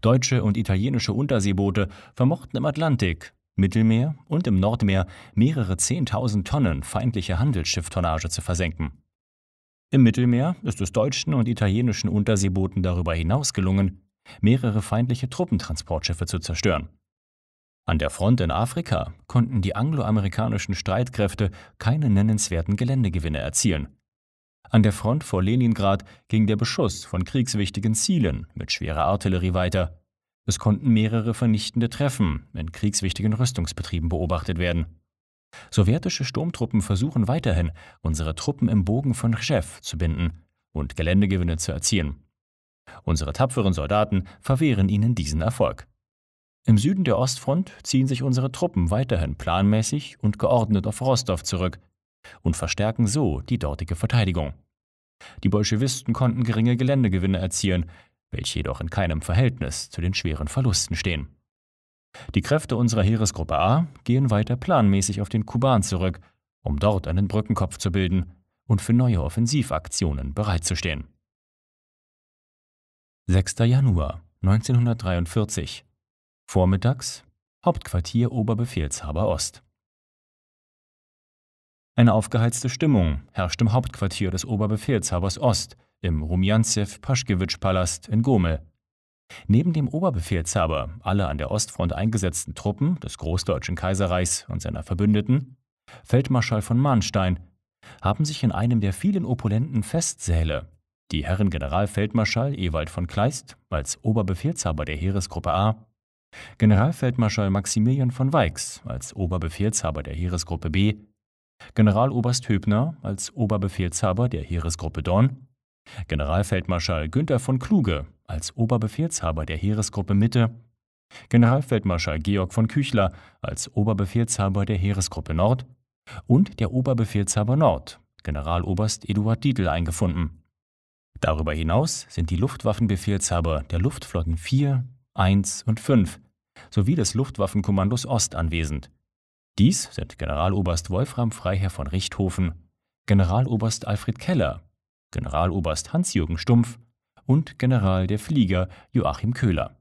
Deutsche und italienische Unterseeboote vermochten im Atlantik, Mittelmeer und im Nordmeer mehrere Zehntausend Tonnen feindliche Handelsschifftonnage zu versenken. Im Mittelmeer ist es deutschen und italienischen Unterseebooten darüber hinaus gelungen, mehrere feindliche Truppentransportschiffe zu zerstören. An der Front in Afrika konnten die angloamerikanischen Streitkräfte keine nennenswerten Geländegewinne erzielen. An der Front vor Leningrad ging der Beschuss von kriegswichtigen Zielen mit schwerer Artillerie weiter. Es konnten mehrere vernichtende Treffen in kriegswichtigen Rüstungsbetrieben beobachtet werden. Sowjetische Sturmtruppen versuchen weiterhin, unsere Truppen im Bogen von Chef zu binden und Geländegewinne zu erzielen. Unsere tapferen Soldaten verwehren ihnen diesen Erfolg. Im Süden der Ostfront ziehen sich unsere Truppen weiterhin planmäßig und geordnet auf Rostov zurück und verstärken so die dortige Verteidigung. Die Bolschewisten konnten geringe Geländegewinne erzielen, welche jedoch in keinem Verhältnis zu den schweren Verlusten stehen. Die Kräfte unserer Heeresgruppe A gehen weiter planmäßig auf den Kuban zurück, um dort einen Brückenkopf zu bilden und für neue Offensivaktionen bereitzustehen. 6. Januar 1943 Vormittags Hauptquartier Oberbefehlshaber Ost eine aufgeheizte Stimmung herrscht im Hauptquartier des Oberbefehlshabers Ost, im Rumjanzew-Paschkewitsch-Palast in Gomel. Neben dem Oberbefehlshaber, alle an der Ostfront eingesetzten Truppen des Großdeutschen Kaiserreichs und seiner Verbündeten, Feldmarschall von Mahnstein, haben sich in einem der vielen opulenten Festsäle die Herren Generalfeldmarschall Ewald von Kleist als Oberbefehlshaber der Heeresgruppe A, Generalfeldmarschall Maximilian von Weix als Oberbefehlshaber der Heeresgruppe B Generaloberst Höbner als Oberbefehlshaber der Heeresgruppe Dorn, Generalfeldmarschall Günther von Kluge als Oberbefehlshaber der Heeresgruppe Mitte, Generalfeldmarschall Georg von Küchler als Oberbefehlshaber der Heeresgruppe Nord und der Oberbefehlshaber Nord, Generaloberst Eduard Dietl, eingefunden. Darüber hinaus sind die Luftwaffenbefehlshaber der Luftflotten 4, 1 und 5 sowie des Luftwaffenkommandos Ost anwesend dies sind Generaloberst Wolfram Freiherr von Richthofen, Generaloberst Alfred Keller, Generaloberst Hans-Jürgen Stumpf und General der Flieger Joachim Köhler.